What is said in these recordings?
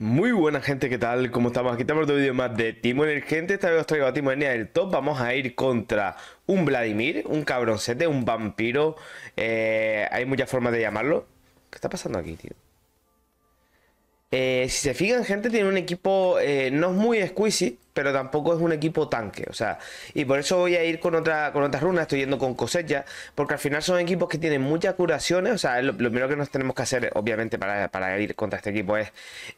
Muy buena gente, ¿qué tal? ¿Cómo estamos? Aquí estamos otro vídeo más de Timo Gente. Esta vez os traigo a Timo en del top. Vamos a ir contra un Vladimir, un cabroncete, un vampiro. Eh, hay muchas formas de llamarlo. ¿Qué está pasando aquí, tío? Eh, si se fijan, gente, tiene un equipo, eh, no es muy squeezy, pero tampoco es un equipo tanque. O sea, y por eso voy a ir con otra, con otras runas, estoy yendo con cosecha, porque al final son equipos que tienen muchas curaciones. O sea, lo, primero que nos tenemos que hacer, obviamente, para, ir contra este equipo es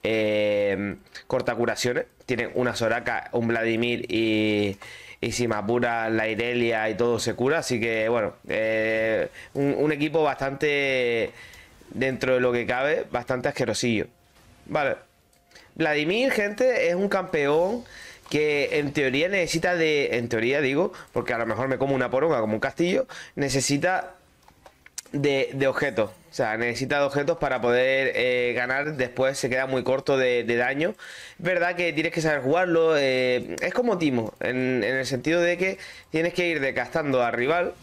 eh, corta curaciones. Tienen una Soraka, un Vladimir y... Y si me apura la Irelia y todo se cura, así que bueno, un equipo bastante, dentro de lo que cabe, bastante asquerosillo. Vale. Vladimir, gente, es un campeón que en teoría necesita de... En teoría digo, porque a lo mejor me como una poronga, como un castillo, necesita de, de objetos. O sea, necesita de objetos para poder eh, ganar. Después se queda muy corto de, daño. Es verdad que tienes que saber jugarlo. Eh, es como Timo, en, en el sentido de que tienes que ir decastando al rival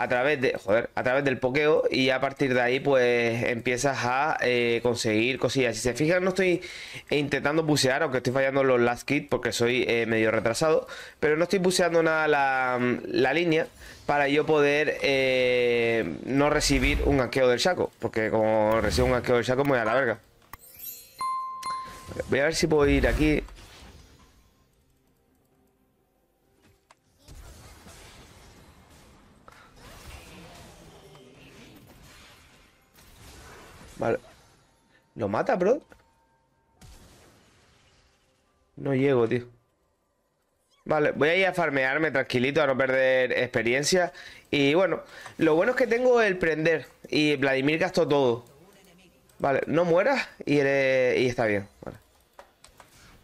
a través de, a través del pokeo y a partir de ahí pues empiezas a eh, conseguir cosillas. Si se fijan no estoy intentando bucear, aunque estoy fallando los last kits, porque soy eh, medio retrasado, pero no estoy buceando nada la, línea para yo poder eh, no recibir un ganqueo del Shaco, porque como recibo un ganqueo del Shaco me voy a la verga. Voy a ver si puedo ir aquí Vale. ¿Lo mata, bro? No llego, tío. Vale, voy a ir a farmearme tranquilito a no perder experiencia. Y bueno, lo bueno es que tengo el prender. Y Vladimir gastó todo. Vale, no mueras y, está bien.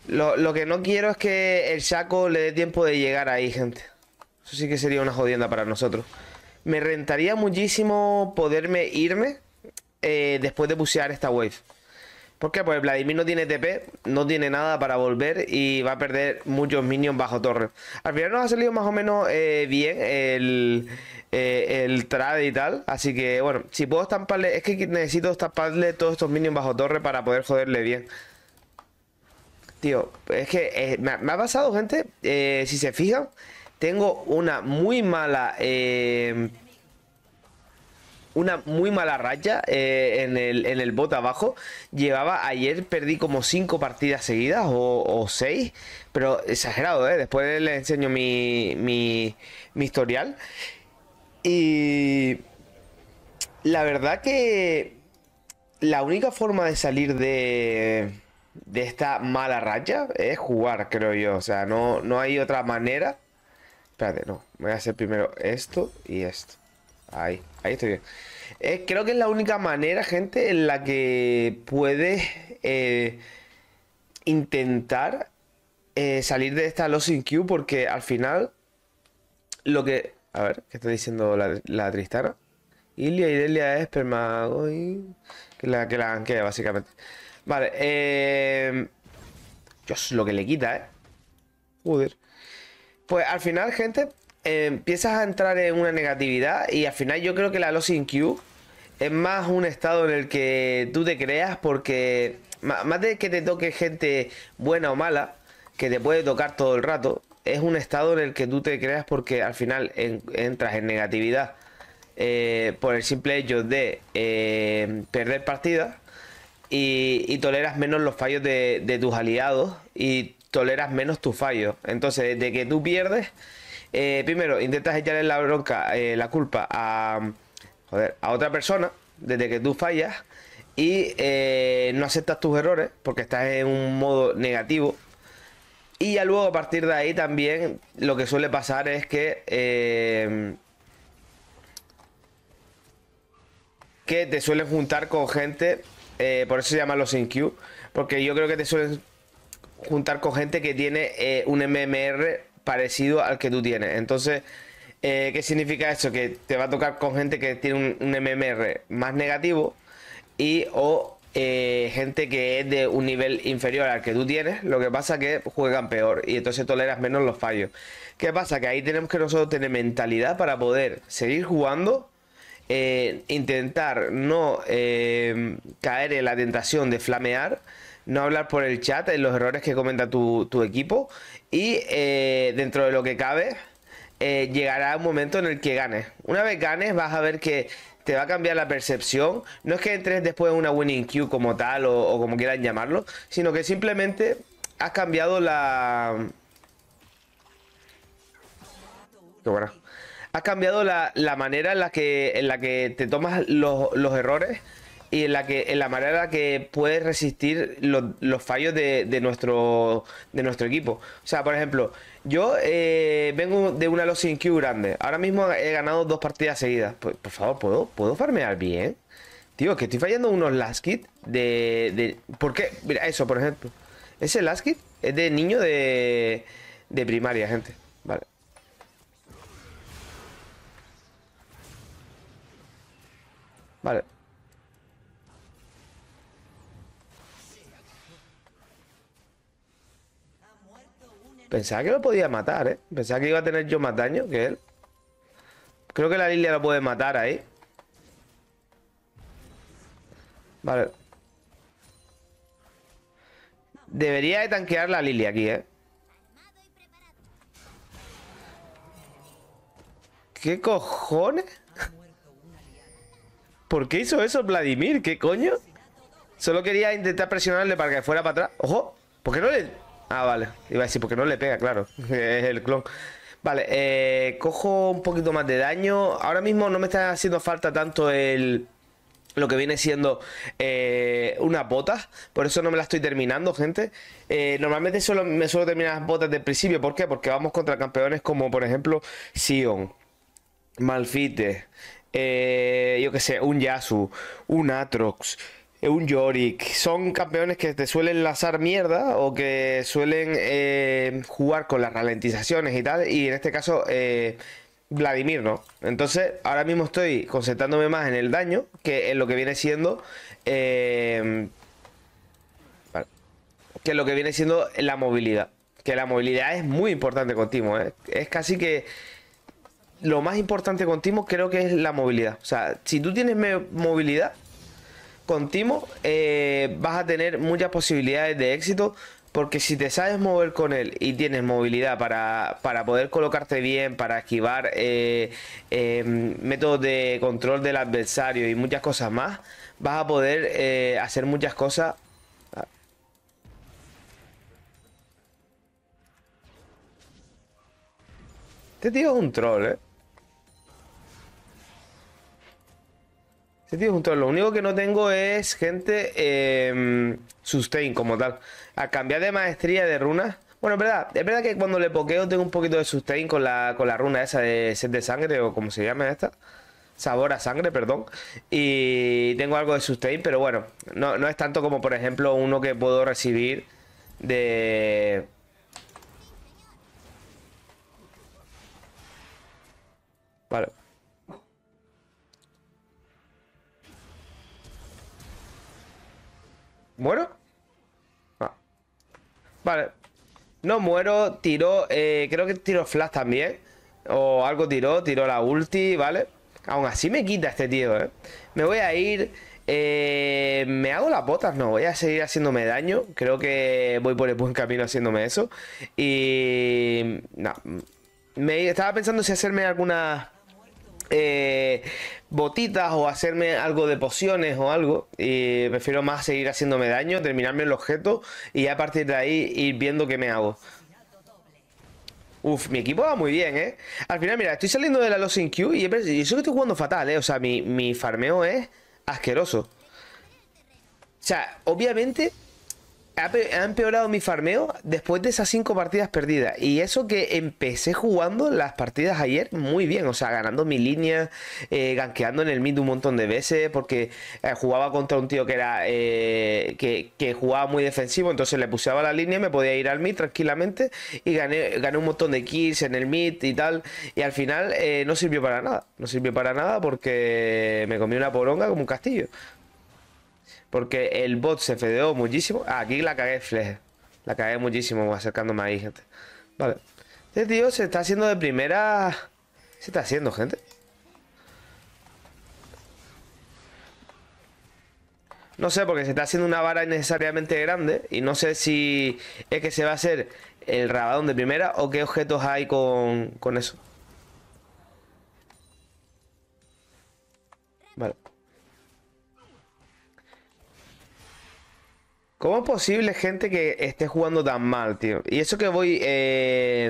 Lo, lo, que no quiero es que el saco le dé tiempo de llegar ahí, gente. Eso sí que sería una jodienda para nosotros. Me rentaría muchísimo poderme irme eh, después de bucear esta wave. ¿Por qué? Pues Vladimir no tiene TP, no tiene nada para volver y va a perder muchos minions bajo torre. Al final nos ha salido más o menos eh, bien el, eh, trade y tal. Así que, bueno, si puedo estamparle... Es que necesito estamparle todos estos minions bajo torre para poder joderle bien. Tío, es que eh, me, ha, pasado, gente, si se fijan, tengo una muy mala una muy mala racha eh, en, el, en bote abajo. Llevaba ayer, perdí como 5 partidas seguidas o 6, pero exagerado, ¿eh? Después les enseño mi, historial. Y la verdad que la única forma de salir de, de esta mala racha es jugar, creo yo. O sea, no, no hay otra manera. Espérate, no. Voy a hacer primero esto y esto. Ahí, ahí estoy bien. Eh, creo que es la única manera, gente, en la que puedes eh, intentar eh, salir de esta losing queue porque al final lo que... A ver, ¿qué está diciendo la, la Tristana? Ilia, y es espermago y... Que la, que la básicamente. Vale, eh... Dios, lo que le quita, ¿eh? Joder. Pues al final, gente, empiezas a entrar en una negatividad y al final yo creo que la losing Q es más un estado en el que tú te creas porque más de que te toque gente buena o mala, que te puede tocar todo el rato, es un estado en el que tú te creas porque al final entras en negatividad eh, por el simple hecho de eh, perder partidas y, toleras menos los fallos de, de tus aliados y toleras menos tus fallos. Entonces, de que tú pierdes eh, primero intentas echarle la bronca, eh, la culpa a, otra persona desde que tú fallas y eh, no aceptas tus errores porque estás en un modo negativo. Y ya luego a partir de ahí también lo que suele pasar es que... que te suelen juntar con gente, por eso se llaman los InQ, porque yo creo que te suelen juntar con gente que tiene un MMR parecido al que tú tienes. Entonces, eh, ¿qué significa eso? Que te va a tocar con gente que tiene un, MMR más negativo y o eh, gente que es de un nivel inferior al que tú tienes, lo que pasa que juegan peor y entonces toleras menos los fallos. ¿Qué pasa? Que ahí tenemos que nosotros tener mentalidad para poder seguir jugando, eh, intentar no caer en la tentación de flamear no hablar por el chat, en eh, los errores que comenta tu, equipo y eh, dentro de lo que cabe, eh, llegará un momento en el que ganes. Una vez ganes vas a ver que te va a cambiar la percepción. No es que entres después en una winning queue como tal o, como quieran llamarlo, sino que simplemente has cambiado la... Has cambiado la, manera en la que, en la que te tomas los, los errores y en la que en la manera que puedes resistir los, fallos de, nuestro de nuestro equipo. O sea, por ejemplo, yo eh, vengo de una sin queue grande. Ahora mismo he ganado dos partidas seguidas. Por, pues, por favor, ¿puedo, ¿puedo farmear bien? Tío, que estoy fallando unos last kit de, de... ¿Por qué? Mira, eso, por ejemplo. Ese last kit es de niño de, de primaria, gente. Vale. Vale. Pensaba que lo podía matar, ¿eh? Pensaba que iba a tener yo más daño que él. Creo que la Lilia lo puede matar ahí. Vale. Debería de tanquear la Lilia aquí, ¿eh? ¿Qué cojones? ¿Por qué hizo eso Vladimir? ¿Qué coño? Solo quería intentar presionarle para que fuera para atrás. ¡Ojo! ¿Por qué no le...? Ah, vale. Iba a decir, porque no le pega, claro. es el clon. Vale, eh, cojo un poquito más de daño. Ahora mismo no me está haciendo falta tanto el... Lo que viene siendo eh, unas botas. Por eso no me las estoy terminando, gente. Eh, normalmente solo, me suelo terminar las botas del principio. ¿Por qué? Porque vamos contra campeones como, por ejemplo, Sion, Malfite, yo qué sé, un Yasu, un Atrox un Yorick. Son campeones que te suelen lanzar mierda o que suelen eh, jugar con las ralentizaciones y tal. Y en este caso, eh, Vladimir, ¿no? Entonces, ahora mismo estoy concentrándome más en el daño que en lo que viene siendo. Eh, que lo que viene siendo la movilidad. Que la movilidad es muy importante con Timo. Es casi que lo más importante con Timo creo que es la movilidad. O sea, si tú tienes movilidad, con Timo eh, vas a tener muchas posibilidades de éxito. Porque si te sabes mover con él y tienes movilidad para, poder colocarte bien, para esquivar eh, em, métodos de control del adversario y muchas cosas más, vas a poder eh, hacer muchas cosas Este tío es un troll, ¿eh? Lo único que no tengo es gente em, sustain como tal. A cambiar de maestría de runas. Bueno, es verdad, es verdad que cuando le pokeo tengo un poquito de sustain con la, con la runa esa de sed de sangre o como se llama esta. Sabor a sangre, perdón. Y tengo algo de sustain, pero bueno, no, no es tanto como por ejemplo uno que puedo recibir de... Vale. ¿Muero? Ah. Vale. No muero, Tiro eh, creo que tiró flash también. O algo tiró, tiró la ulti, ¿vale? Aún así me quita este tío, ¿eh? Me voy a ir... Eh, me hago las botas, no, voy a seguir haciéndome daño. Creo que voy por el buen camino haciéndome eso. Y... No. Me estaba pensando si hacerme alguna eh, botitas o hacerme algo de pociones o algo. Y prefiero más seguir haciéndome daño, terminarme el objeto y a partir de ahí ir viendo qué me hago. Uf, mi equipo va muy bien, ¿eh? Al final, mira, estoy saliendo de la in Q y, yo eso que estoy jugando fatal, ¿eh? O sea, mi, mi farmeo es asqueroso. O sea, obviamente ha empeorado mi farmeo después de esas cinco partidas perdidas. Y eso que empecé jugando las partidas ayer muy bien. O sea, ganando mi línea, eh, ganqueando en el mid un montón de veces. Porque eh, jugaba contra un tío que era. Eh, jugaba muy defensivo. Entonces le puseaba la línea, me podía ir al mid tranquilamente. Y gané, gané un montón de kills en el mid y tal. Y al final no sirvió para nada. No sirvió para nada porque me comí una poronga como un castillo. Porque el bot se fedeó muchísimo. Ah, aquí la cagué, Fleje. La cagué muchísimo acercándome ahí, gente. Vale. Este tío se está haciendo de primera... Se está haciendo, gente. No sé, porque se está haciendo una vara innecesariamente grande. Y no sé si es que se va a hacer el rabadón de primera o qué objetos hay con, con eso. Vale. ¿Cómo es posible gente que esté jugando tan mal, tío? Y eso que voy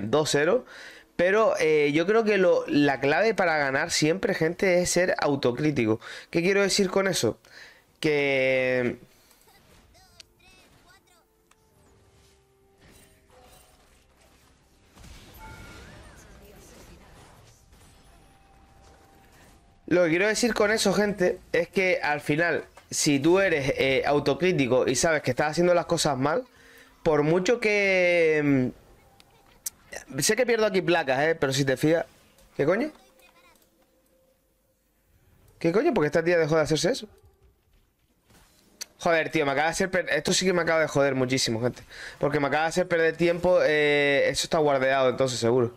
2-0. Eh, pero eh, yo creo que la clave para ganar siempre, gente, es ser autocrítico. ¿Qué quiero decir con eso? Que... Lo que quiero decir con eso, gente, es que al final si tú eres eh, autocrítico y sabes que estás haciendo las cosas mal, por mucho que... Mm, sé que pierdo aquí placas, eh, Pero si te fías, ¿Qué coño? ¿Qué coño? porque esta tía dejó de hacerse eso? Joder, tío, me acaba de hacer Esto sí que me acaba de joder muchísimo, gente. Porque me acaba de hacer perder tiempo. Eh, eso está guardeado, entonces, seguro.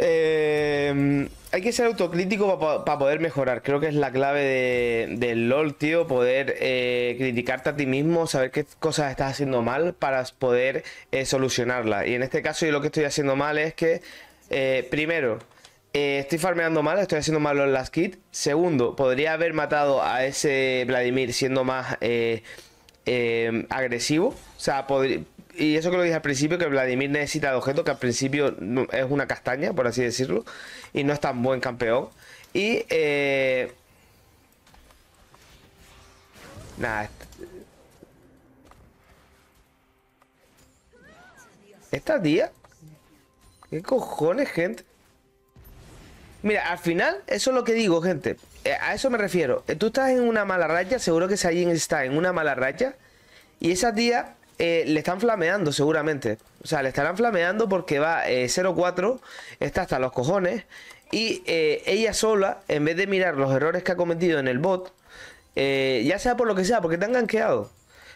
Em, hay que ser autocrítico para poder mejorar. Creo que es la clave del LOL, tío. Poder eh, criticarte a ti mismo, saber qué cosas estás haciendo mal para poder eh, solucionarla solucionarlas. Y en este caso, yo lo que estoy haciendo mal es que, eh, primero, estoy farmeando mal, estoy haciendo mal los last kits. Segundo, podría haber matado a ese Vladimir siendo más em, agresivo. O sea, podría y eso que lo dije al principio, que Vladimir necesita de objeto, que al principio es una castaña, por así decirlo, y no es tan buen campeón. Y... Eh, nada. ¿Estas días ¿Qué cojones, gente? Mira, al final, eso es lo que digo, gente. Eh, a eso me refiero. Eh, tú estás en una mala racha, seguro que alguien está en una mala racha. Y esa días eh, le están flameando seguramente. O sea, le estarán flameando porque va eh, 0-4, está hasta los cojones. Y eh, ella sola, en vez de mirar los errores que ha cometido en el bot, eh, ya sea por lo que sea, porque te han ganqueado.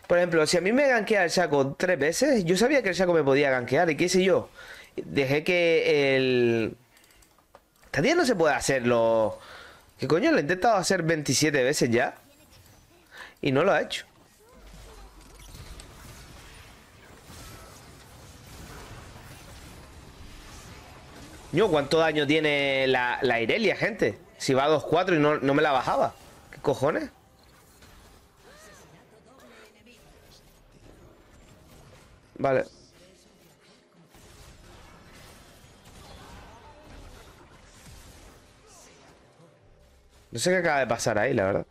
Por ejemplo, si a mí me ganquea el saco tres veces, yo sabía que el saco me podía ganquear. ¿Y qué sé yo? Dejé que el... Todavía no se puede hacerlo... ¿Qué coño? Lo he intentado hacer 27 veces ya. Y no lo ha hecho. ¿No ¿cuánto daño tiene la, la Irelia, gente? Si va a 2-4 y no, no, me la bajaba. ¿Qué cojones? Vale. No sé qué acaba de pasar ahí, la verdad.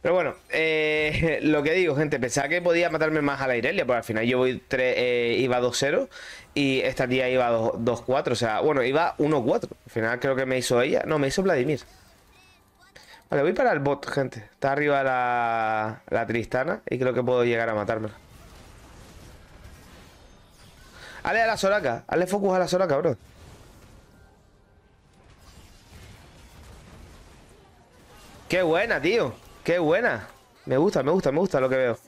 Pero bueno, eh, lo que digo, gente, pensaba que podía matarme más a la Irelia, porque al final yo voy eh, iba 2-0 y esta tía iba 2-4, o sea, bueno, iba 1-4. Al final creo que me hizo ella, no, me hizo Vladimir. Vale, voy para el bot, gente. Está arriba la, Tristana y creo que puedo llegar a matármela. Hale a la Soraka, Hazle focus a la Soraka, bro. ¡Qué buena, tío! Qué buena. Me gusta, me gusta, me gusta lo que veo.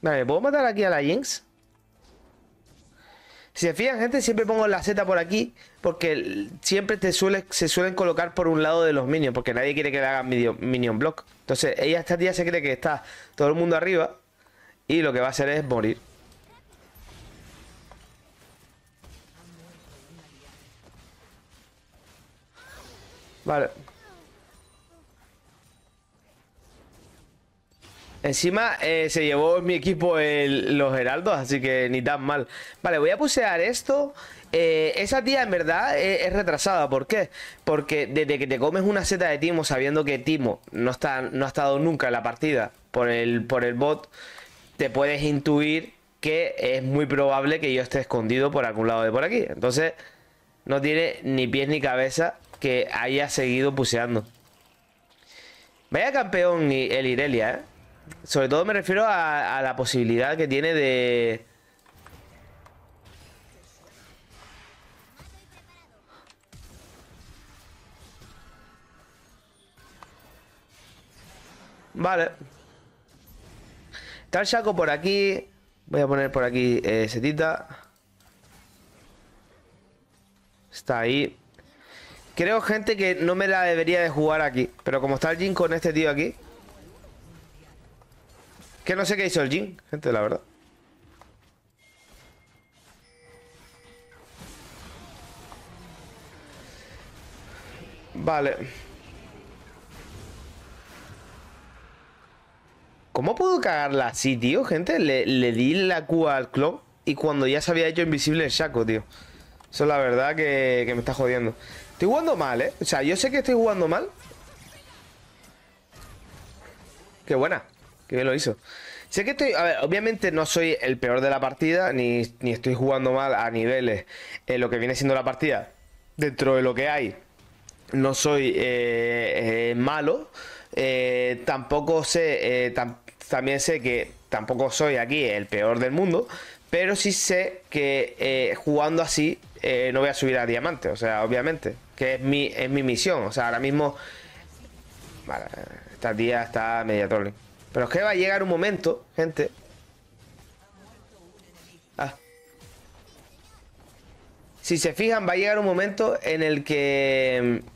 Vale, ¿me puedo matar aquí a la Jinx? Si se fijan, gente, siempre pongo la Z por aquí porque siempre te se suelen colocar por un lado de los minions porque nadie quiere que le hagan minion block. Entonces, ella esta tía se cree que está todo el mundo arriba y lo que va a hacer es morir. Vale. Encima eh, se llevó mi equipo los heraldos, así que ni tan mal. Vale, voy a pusear esto. Eh, esa tía en verdad eh, es, retrasada, ¿por qué? Porque desde que te comes una seta de Timo sabiendo que Timo no, está, no ha estado nunca en la partida por el, por el bot, te puedes intuir que es muy probable que yo esté escondido por algún lado de por aquí. Entonces, no tiene ni pies ni cabeza que haya seguido puseando. Vaya campeón el Irelia, ¿eh? Sobre todo me refiero a, la posibilidad que tiene de... Vale. Está el saco por aquí. Voy a poner por aquí eh, setita. Está ahí. Creo, gente, que no me la debería de jugar aquí. Pero como está el Jin con este tío aquí, que no sé qué hizo el Jin, gente, la verdad. Vale. ¿Cómo puedo cagarla así, tío, gente? Le, di la Q al club y cuando ya se había hecho invisible el saco, tío. Eso la verdad que, que me está jodiendo. Estoy jugando mal, ¿eh? O sea, yo sé que estoy jugando mal. Qué buena que bien lo hizo. Sé que estoy, obviamente no soy el peor de la partida, ni, estoy jugando mal a niveles en lo que viene siendo la partida, dentro de lo que hay. No soy eh, eh, malo, eh, tampoco sé, también sé que tampoco soy aquí el peor del mundo, pero sí sé que jugando así no voy a subir a diamante, o sea, obviamente, que es mi, es mi misión, o sea, ahora mismo... Vale, esta tía está media trolling. Pero es que va a llegar un momento, gente. Ah. Si se fijan, va a llegar un momento en el que... Mm,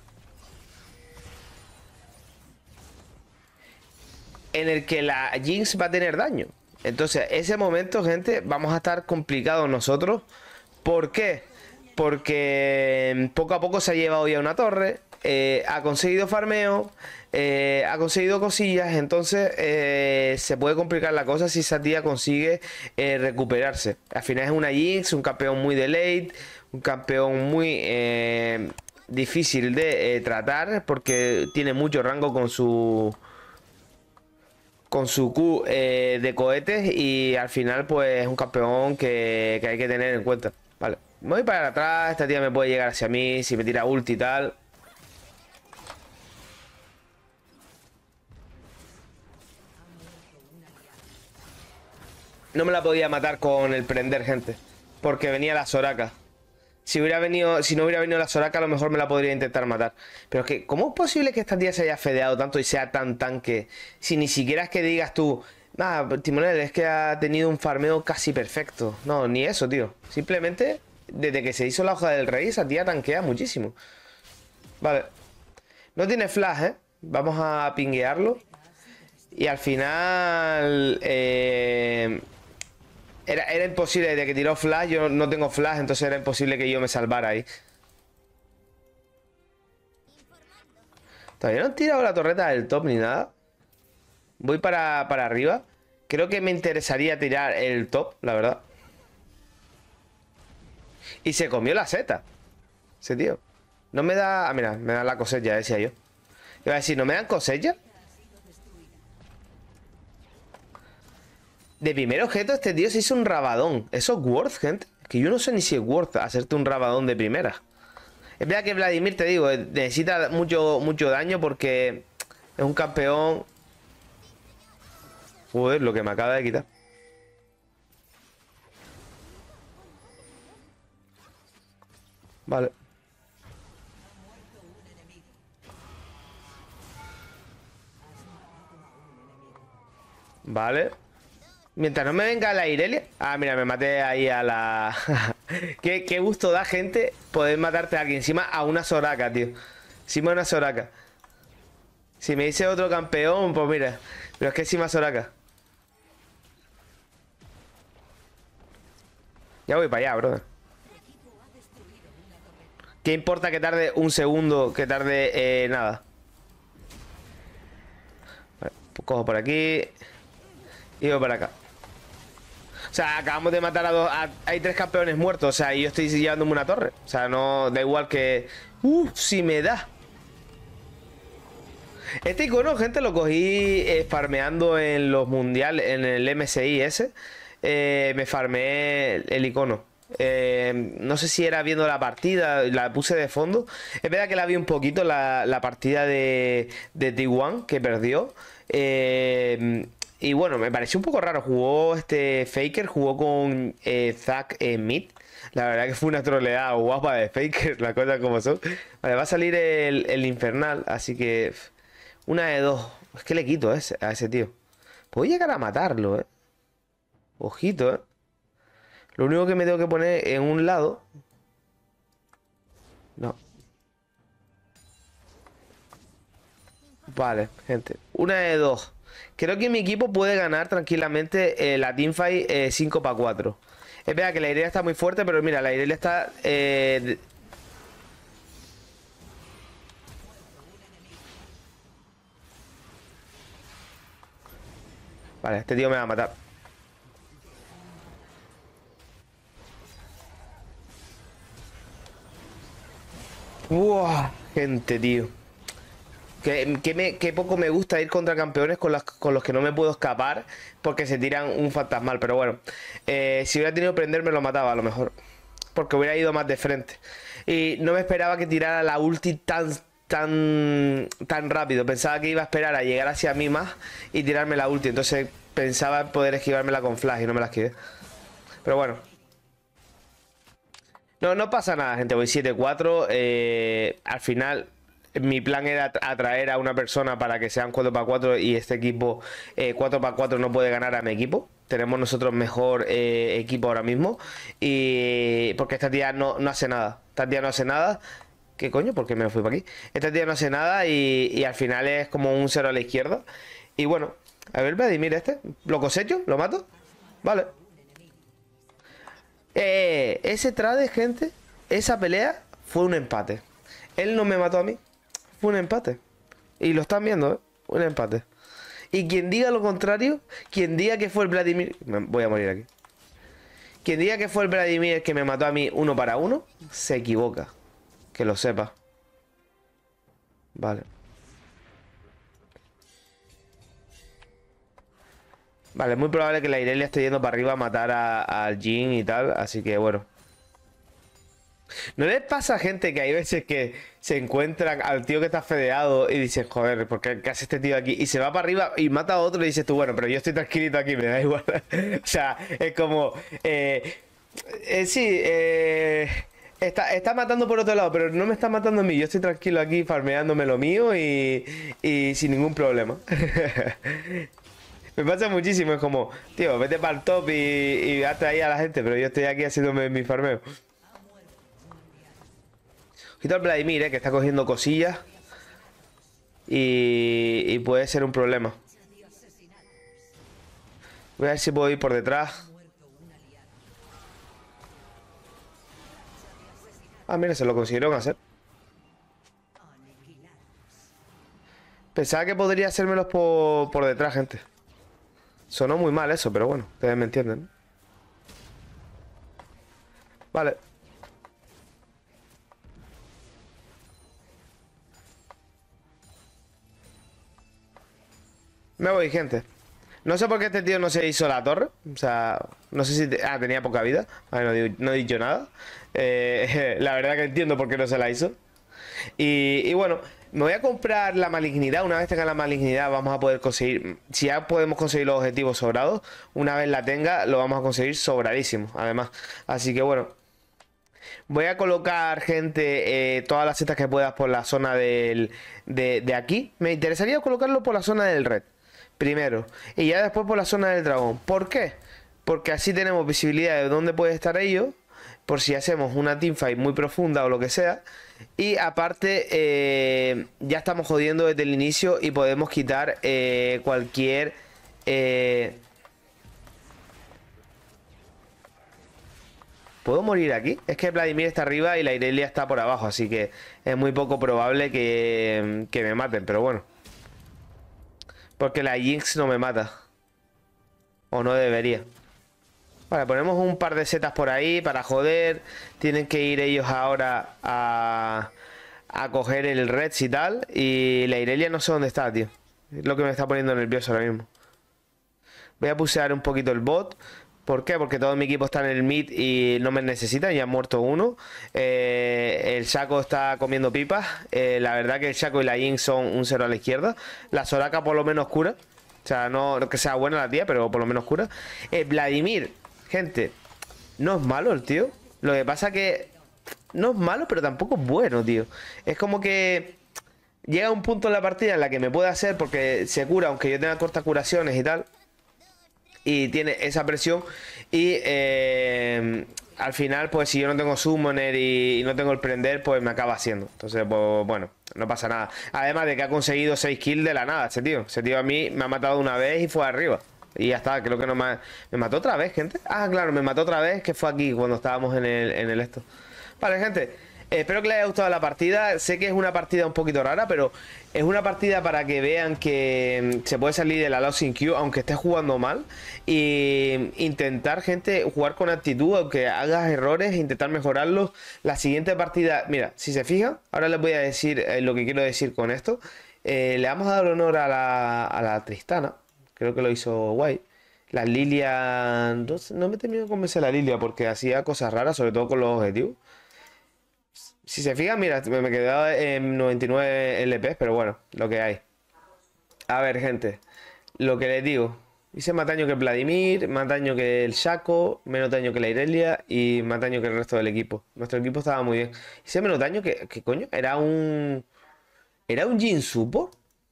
en el que la Jinx va a tener daño. Entonces, ese momento, gente, vamos a estar complicados nosotros. ¿Por qué? Porque mm, poco a poco se ha llevado ya una torre. Eh, ha conseguido farmeo, eh, ha conseguido cosillas, entonces eh, se puede complicar la cosa si esa tía consigue recuperarse. Al final es una Jinx, un campeón muy delayed un campeón muy difícil de tratar porque tiene mucho rango con su con su Q de cohetes y al final pues es un campeón que, hay que tener en cuenta. Vale, voy para atrás, esta tía me puede llegar hacia mí, si me tira ulti y tal. No me la podía matar con el prender, gente. Porque venía la Soraka. Si, hubiera venido, si no hubiera venido la Soraka, a lo mejor me la podría intentar matar. Pero es que, ¿cómo es posible que esta tía se haya fedeado tanto y sea tan tanque? Si ni siquiera es que digas tú, ah, Timonel, es que ha tenido un farmeo casi perfecto. No, ni eso, tío. Simplemente, desde que se hizo la hoja del rey, esa tía tanquea muchísimo. Vale. No tiene flash, ¿eh? Vamos a pinguearlo. Y al final... Eh... Era, imposible, de que tiró flash, yo no tengo flash, entonces era imposible que yo me salvara ahí. Todavía no han tirado la torreta del top ni nada. Voy para, arriba. Creo que me interesaría tirar el top, la verdad. Y se comió la seta. Ese tío. No me da... Ah, mira, me da la cosecha, decía yo. Iba a decir, ¿no me dan cosecha? De primer objeto, este tío se hizo un rabadón. ¿Eso es worth, gente? Que yo no sé ni si es worth hacerte un rabadón de primera. Es verdad que Vladimir, te digo, eh, necesita mucho, mucho daño porque es un campeón. Joder, lo que me acaba de quitar. Vale. Vale. Mientras no me venga la Irelia. Ah, mira, me maté ahí a la. qué, gusto da, gente, poder matarte aquí. Encima a una Soraka, tío. Encima a una Soraka. Si me dice otro campeón, pues mira. Pero es que encima Soraka. Ya voy para allá, bro ¿Qué importa que tarde un segundo? Que tarde eh, nada. Vale, cojo por aquí. Y voy para acá. O sea, acabamos de matar a dos. hay tres campeones muertos, o sea, y yo estoy llevándome una torre. O sea, no. Da igual que. Uff, si me da. Este icono, gente, lo cogí eh, farmeando en los mundiales, en el MSI ese. Eh, me farmé el icono. Eh, no sé si era viendo la partida, la puse de fondo. Es verdad que la vi un poquito, la, la partida de, de T1 que perdió. Eh, y bueno, me pareció un poco raro. Jugó este Faker, jugó con eh, Zack eh, La verdad que fue una troleada guapa de Faker, la cosa como son. Vale, va a salir el, Infernal, así que. Una de dos. Es que le quito ese, a ese tío. Puedo llegar a matarlo, eh. Ojito, eh. Lo único que me tengo que poner en un lado. No. Vale, gente. Una de dos. Creo que mi equipo puede ganar tranquilamente eh, la teamfight 5 para 4. Es verdad que la Irelia está muy fuerte, pero mira, la Irelia está... Eh, vale, este tío me va a matar. Gente, tío. Qué poco me gusta ir contra campeones con, los que no me puedo escapar porque se tiran un fantasmal. Pero bueno, eh, si hubiera tenido que prender lo mataba a lo mejor. Porque hubiera ido más de frente. Y no me esperaba que tirara la ulti tan, tan, tan rápido. Pensaba que iba a esperar a llegar hacia mí más y tirarme la ulti. Entonces pensaba poder esquivármela con flash y no me la esquivé. Pero bueno. No, no pasa nada, gente. Voy 7-4. Eh, al final mi plan era atraer a una persona para que sean 4x4 y este equipo 4x4 eh, no puede ganar a mi equipo. Tenemos nosotros mejor eh, equipo ahora mismo. Y porque esta tía no, hace nada. Esta tía no hace nada. ¿Qué coño? ¿Por qué me fui para aquí? Esta tía no hace nada y, al final es como un cero a la izquierda. Y bueno, a ver, Vladimir este. ¿Lo cosecho? ¿Lo mato? Vale. Eh, ese trade, gente, esa pelea fue un empate. Él no me mató a mí, un empate. Y lo están viendo, ¿eh? Un empate. Y quien diga lo contrario, quien diga que fue el Vladimir... Me voy a morir aquí. Quien diga que fue el Vladimir que me mató a mí uno para uno, se equivoca. Que lo sepa. Vale. Vale, es muy probable que la Irelia esté yendo para arriba a matar al Jin y tal, así que bueno. ¿No les pasa a gente que hay veces que se encuentran al tío que está fedeado y dices joder, ¿por qué, hace este tío aquí? Y se va para arriba y mata a otro y dices tú, bueno, pero yo estoy tranquilito aquí, me da igual. o sea, es como. Eh, eh, sí, eh, está, matando por otro lado, pero no me está matando a mí. Yo estoy tranquilo aquí farmeándome lo mío y, sin ningún problema. me pasa muchísimo, es como, tío, vete para el top y, y hazte ahí a la gente, pero yo estoy aquí haciéndome mi farmeo. Quito al Vladimir, eh, que está cogiendo cosillas. Y, puede ser un problema. Voy a ver si puedo ir por detrás. Ah, mira, se lo consiguieron hacer. Pensaba que podría hacérmelos por detrás, gente. Sonó muy mal eso, pero bueno, ustedes me entienden. Vale. Me voy, gente. No sé por qué este tío no se hizo la torre. O sea, no sé si... Ah, tenía poca vida. no, he dicho nada. Eh, la verdad que entiendo por qué no se la hizo. Y, bueno, me voy a comprar la malignidad. Una vez tenga la malignidad vamos a poder conseguir... Si ya podemos conseguir los objetivos sobrados, una vez la tenga lo vamos a conseguir sobradísimo, además. Así que bueno, Voy a colocar, gente, eh, todas las citas que puedas por la zona de aquí. Me interesaría colocarlo por la zona del red primero. Y ya después por la zona del dragón. ¿Por qué? Porque así tenemos visibilidad de dónde puede estar ello Por si hacemos una teamfight muy profunda o lo que sea. Y aparte, eh, ya estamos jodiendo desde el inicio y podemos quitar eh, cualquier... Eh, ¿Puedo morir aquí? Es que Vladimir está arriba y la Irelia está por abajo, así que es muy poco probable que me maten, pero bueno. Porque la Jinx no me mata. O no debería. Vale, ponemos un par de setas por ahí para joder. Tienen que ir ellos ahora a, a coger el Reds y tal. Y la Irelia no sé dónde está, tío. Es lo que me está poniendo nervioso ahora mismo. Voy a pusear un poquito el bot. ¿Por qué? Porque todo mi equipo está en el mid y no me necesitan. ya ha muerto uno. Eh, el Shaco está comiendo pipas. Eh, la verdad que el Shaco y la Ying son un cero a la izquierda. La Soraka por lo menos cura. O sea, no que sea buena la tía, pero por lo menos cura. Eh, Vladimir, gente, no es malo el tío. Lo que pasa que no es malo, pero tampoco es bueno, tío. Es como que llega un punto en la partida en la que me puede hacer porque se cura, aunque yo tenga cortas curaciones y tal y tiene esa presión y eh, al final pues si yo no tengo summoner y, y, no tengo el prender pues me acaba haciendo entonces pues bueno no pasa nada además de que ha conseguido 6 kills de la nada ese tío ese tío a mí me ha matado una vez y fue arriba y ya está creo que no me, me mató otra vez gente ah claro me mató otra vez que fue aquí cuando estábamos en el, en el esto vale gente Espero que les haya gustado la partida. Sé que es una partida un poquito rara, pero es una partida para que vean que mm, se puede salir de la losing queue aunque estés jugando mal. Y intentar, gente, jugar con actitud, aunque hagas errores, e intentar mejorarlos. La siguiente partida, mira, si se fijan, ahora les voy a decir eh, lo que quiero decir con esto. Eh, le vamos a dar honor a la, a Tristana. Creo que lo hizo guay. La Lilia... No, me he terminado de convencer a la Lilia porque hacía cosas raras, sobre todo con los objetivos. Si se fijan, mira, me he quedado en 99 LPs pero bueno, lo que hay. A ver, gente, lo que les digo. Hice más daño que Vladimir, más daño que el Shaco, menos daño que la Irelia y más daño que el resto del equipo. Nuestro equipo estaba muy bien. Hice menos daño que, ¿Qué coño, era un... ¿Era un Jin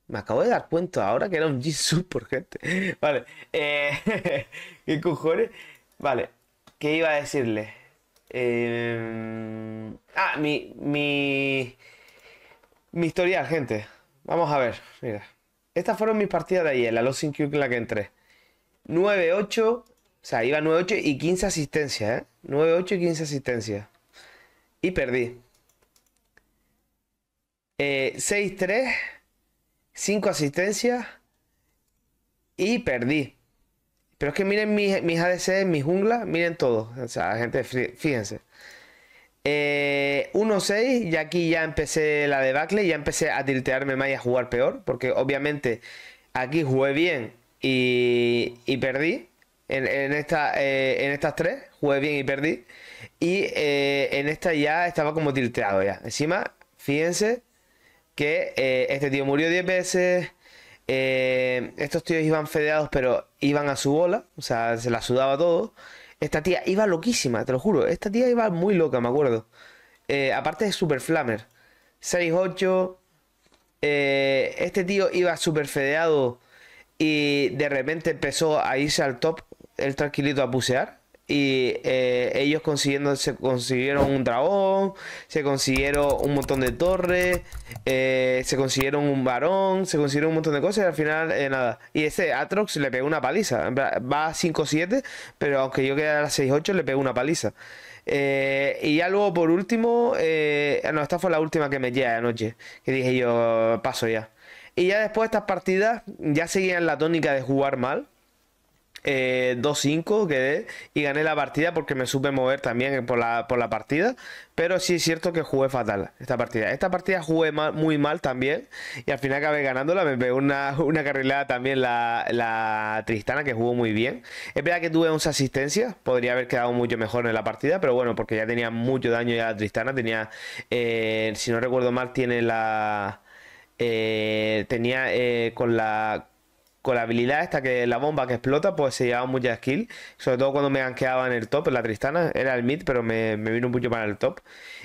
Me acabo de dar cuenta ahora que era un Jin gente. Vale, eh... ¿qué cojones? Vale, ¿qué iba a decirle? Eh mi, historial, gente. Vamos a ver, mira. Estas fueron mis partidas de ayer, la Losing Q en la que entré. 9-8, o sea, iba 9-8 y 15 asistencias, 9 ¿eh? 9-8 y 15 asistencias. Y perdí. 6-3, eh, 5 asistencias y perdí. Pero es que miren mis, mis ADC, mis junglas, miren todo. O sea, gente, fíjense. 1-6 eh, y aquí ya empecé la debacle, ya empecé a tiltearme más y a jugar peor, porque obviamente aquí jugué bien y, perdí. En, esta, eh, en estas tres jugué bien y perdí. Y eh, en esta ya estaba como tilteado ya. Encima, fíjense que este tío murió 10 veces. estos tíos iban fedeados, pero iban a su bola. O sea, se la sudaba todo. Esta tía iba loquísima, te lo juro. Esta tía iba muy loca, me acuerdo. Eh, aparte de Super Flammer. 6-8. Eh, este tío iba super fedeado y de repente empezó a irse al top, El tranquilito a bucear y eh, ellos consiguiendo, se consiguieron un dragón, se consiguieron un montón de torres, eh, se consiguieron un varón, se consiguieron un montón de cosas y al final eh, nada. Y ese Atrox le pegó una paliza, va a 5-7, pero aunque yo quede a 6-8 le pegó una paliza. y ya luego, por último, no, esta fue la última que me llegué anoche, que dije yo, paso ya. Y ya después de estas partidas, ya seguían la tónica de jugar mal, 2-5 eh, quedé y gané la partida porque me supe mover también por la, partida. Pero sí es cierto que jugué fatal esta partida. Esta partida jugué muy mal también y al final acabé ganándola. Me pegó una, carrilada también la, Tristana que jugó muy bien. Es verdad que tuve 11 asistencias, podría haber quedado mucho mejor en la partida, pero bueno, porque ya tenía mucho daño ya la Tristana. Tenía, eh, si no recuerdo mal, tiene la... Eh, tenía con la con la habilidad esta que la bomba que explota, pues se llevaba mucha skill. Sobre todo cuando me ganqueaba en el top, en la Tristana. Era el mid, pero me, me vino mucho para el top.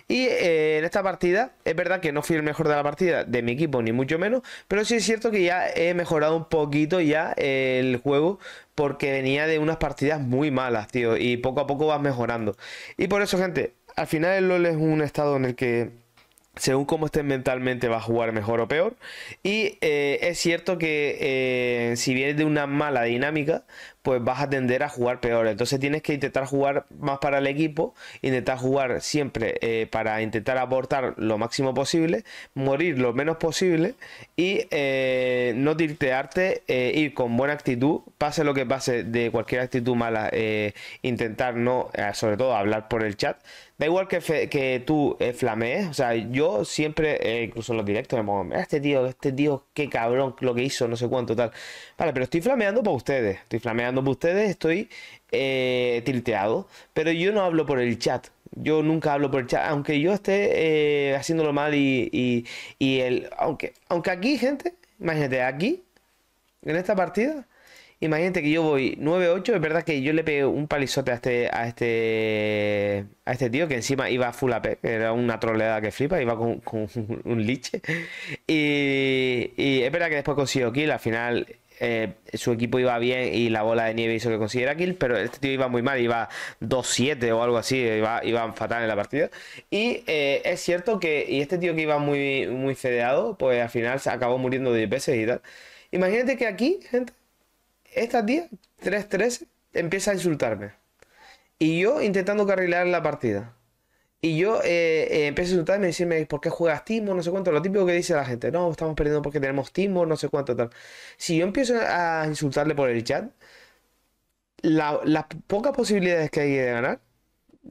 Y eh, en esta partida, es verdad que no fui el mejor de la partida de mi equipo, ni mucho menos. Pero sí es cierto que ya he mejorado un poquito ya el juego. Porque venía de unas partidas muy malas, tío. Y poco a poco vas mejorando. Y por eso, gente, al final el LOL es un estado en el que según cómo estén mentalmente va a jugar mejor o peor. Y eh, es cierto que eh, si vienes de una mala dinámica, pues vas a tender a jugar peor. Entonces tienes que intentar jugar más para el equipo, intentar jugar siempre eh, para intentar aportar lo máximo posible, morir lo menos posible y eh, no tirtearte, eh, ir con buena actitud, pase lo que pase de cualquier actitud mala, intentar no, sobre todo hablar por el chat. Da igual que, que tú flamees, o sea, yo siempre, incluso en los directos, me pongo, este tío, este tío, qué cabrón lo que hizo, no sé cuánto, tal. Vale, pero estoy flameando para ustedes, estoy flameando ustedes, estoy eh, tilteado. Pero yo no hablo por el chat. Yo nunca hablo por el chat. Aunque yo esté eh, haciéndolo mal y, y, el. Aunque, aunque aquí, gente, imagínate, aquí, en esta partida. Imagínate que yo voy 9-8, es verdad que yo le pegué un palizote a este, a este a este tío que encima iba full AP, era una troleada que flipa, iba con, un liche. Y, es verdad que después consigo kill, al final eh, su equipo iba bien y la bola de nieve hizo que consiguiera kill, pero este tío iba muy mal, iba 2-7 o algo así, iba, iban fatal en la partida. Y eh, es cierto que y este tío que iba muy, muy fedeado, pues al final acabó muriendo 10 veces y tal. Imagínate que aquí, gente, esta tía, 3 3 empieza a insultarme. Y yo intentando carrilar la partida. Y yo eh, eh, empiezo a insultarme y decirme, ¿por qué juegas Timo? No sé cuánto. Lo típico que dice la gente, no, estamos perdiendo porque tenemos Timo, no sé cuánto, tal. Si yo empiezo a insultarle por el chat, las pocas posibilidades que hay de ganar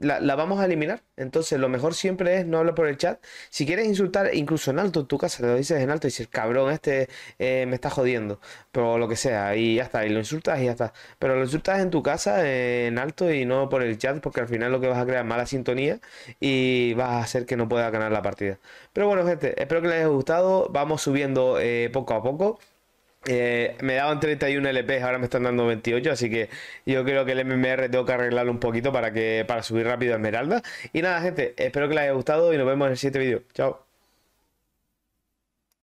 la, vamos a eliminar. Entonces, lo mejor siempre es no hablar por el chat. Si quieres insultar, incluso en alto en tu casa, te lo dices en alto y dices, cabrón, este eh, me está jodiendo, pero lo que sea, y ya está, y lo insultas y ya está. Pero lo insultas en tu casa, eh, en alto y no por el chat, porque al final lo que vas a crear es mala sintonía y vas a hacer que no pueda ganar la partida. Pero bueno, gente, espero que les haya gustado. Vamos subiendo eh, poco a poco. Eh, me daban 31 LPs, ahora me están dando 28, así que yo creo que el MMR tengo que arreglarlo un poquito para, que, para subir rápido a Esmeralda. Y nada, gente, espero que les haya gustado y nos vemos en el siguiente vídeo. Chao.